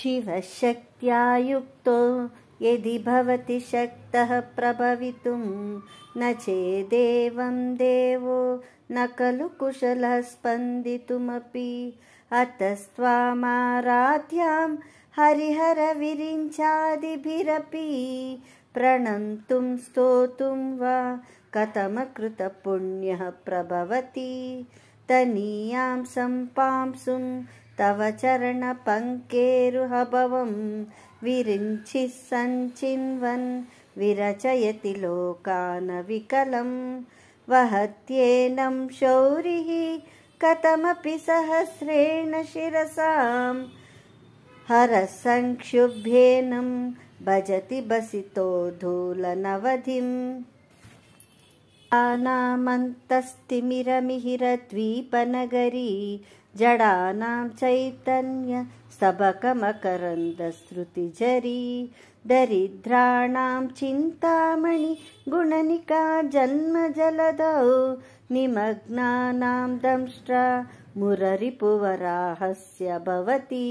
शिवशक्त्या युक्तो यदि भवति शक्तः प्रभवितुं न चेदेवं देवो न खलु कुशलः स्पन्दितुमपि अतस्त्वामाराध्यां हरिहरविरिञ्चादिभिरपि प्रणन्तुं स्तोतुं वा कथमकृतपुण्यः प्रभवति तनीयां सम्पांसुं तव चरणपङ्केरुहभवं विरिञ्चिः सञ्चिन्वन् विरचयति लोकान् विकलं वहत्येनं शौरिः कथमपि सहस्रेण शिरसां हरः भजति बसितो धूलनवधिम् आनामन्तस्तिमिरमिहिरद्वीपनगरी जडानां चैतन्य सबकमकरन्दस्रुतिजरी दरिद्राणां चिन्तामणि गुणनिका जन्म जलदौ निमग्नानां दंष्ट्रा मुररिपुवराहस्य भवति